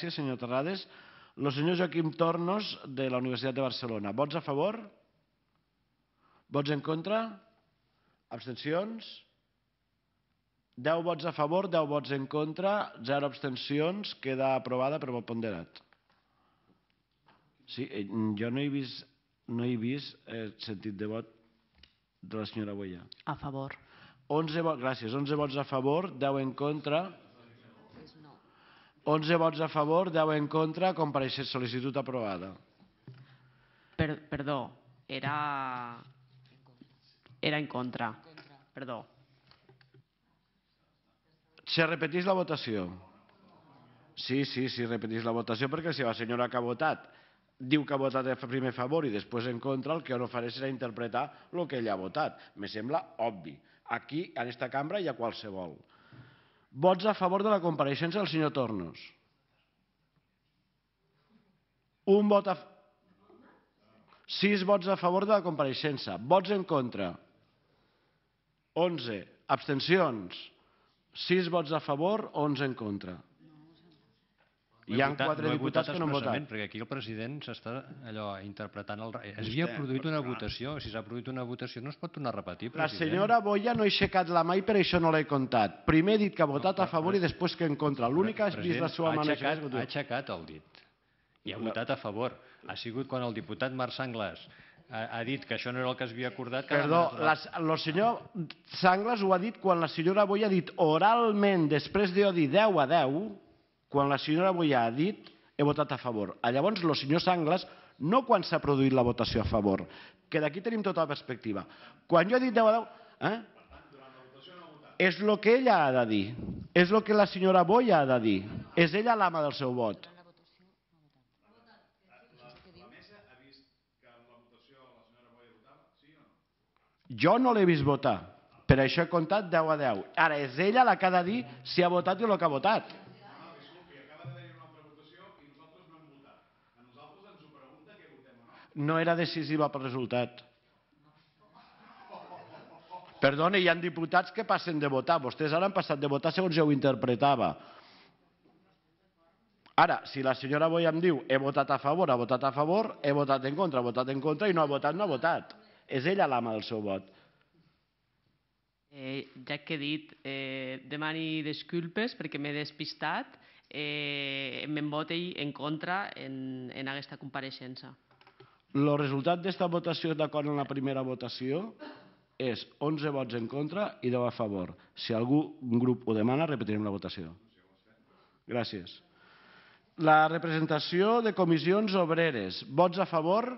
Gràcies, senyor Terrades. El senyor Joaquim Tornos, de la Universitat de Barcelona. Vots a favor? Vots en contra? Abstencions? 10 vots a favor, 10 vots en contra, 0 abstencions. Queda aprovada per vot ponderat. Sí, eh, jo no he vist, no he vist el eh, sentit de vot de la senyora Boia. A favor. 11 vots, gràcies, 11 vots a favor, 10 en contra, 11 vots a favor, 10 en contra, compareixer sol·licitud aprovada. Per, perdó, era... Era en contra. Perdó. Se repetís la votació. Sí, sí, sí, repetís la votació perquè si la senyora que ha votat diu que ha votat primer a favor i després en contra, el que no faré serà interpretar el que ella ha votat. Me sembla obvi. Aquí, en aquesta cambra, hi ha qualsevol. Vots a favor de la compareixença del senyor Tornos. Un vot a... Sis vots a favor de la compareixença. Vots en contra. 11. Abstencions. 6 vots a favor, 11 en contra. Hi ha votat, quatre diputats que no han votat. Perquè aquí el president s'està allò interpretant... El... Es havia produït una votació, si s'ha produït una votació no es pot tornar a repetir, president. La senyora Boia no ha aixecat la mà i per això no l'he contat. Primer he dit que ha votat a favor eh, i després que en contra. L'únic que has vist la seva mà... Ha aixecat, ha aixecat el dit i ha votat a favor. Ha sigut quan el diputat Marc Sangles ha, dit que això no era el que es havia acordat... Que Perdó, el senyor Sangles ho ha dit quan la senyora Boia ha dit oralment, després de dir 10 a 10, quan la senyora Boia ha dit he votat a favor. A llavors, el senyor Sangles, no quan s'ha produït la votació a favor, que d'aquí tenim tota la perspectiva. Quan jo he dit 10 a 10... Eh? És el que ella ha de dir. És el que la senyora Boia ha de dir. És ella l'ama del seu vot. Jo no l'he vist votar. Per això he comptat 10 a 10. Ara és ella la que ha de dir si ha votat i el que ha votat. no era decisiva pel resultat. Perdoni, hi ha diputats que passen de votar. Vostès ara han passat de votar segons jo ho interpretava. Ara, si la senyora Boia em diu he votat a favor, ha votat a favor, he votat en contra, ha votat en contra i no ha votat, no ha votat. És ella l'ama del seu vot. Eh, ja que he dit, eh, demani disculpes perquè m'he despistat. Eh, me'n votei en contra en, en aquesta compareixença. El resultat d'esta votació d'acord amb la primera votació és 11 vots en contra i 10 a favor. Si algú un grup ho demana, repetirem la votació. Gràcies. La representació de comissions obreres. Vots a favor?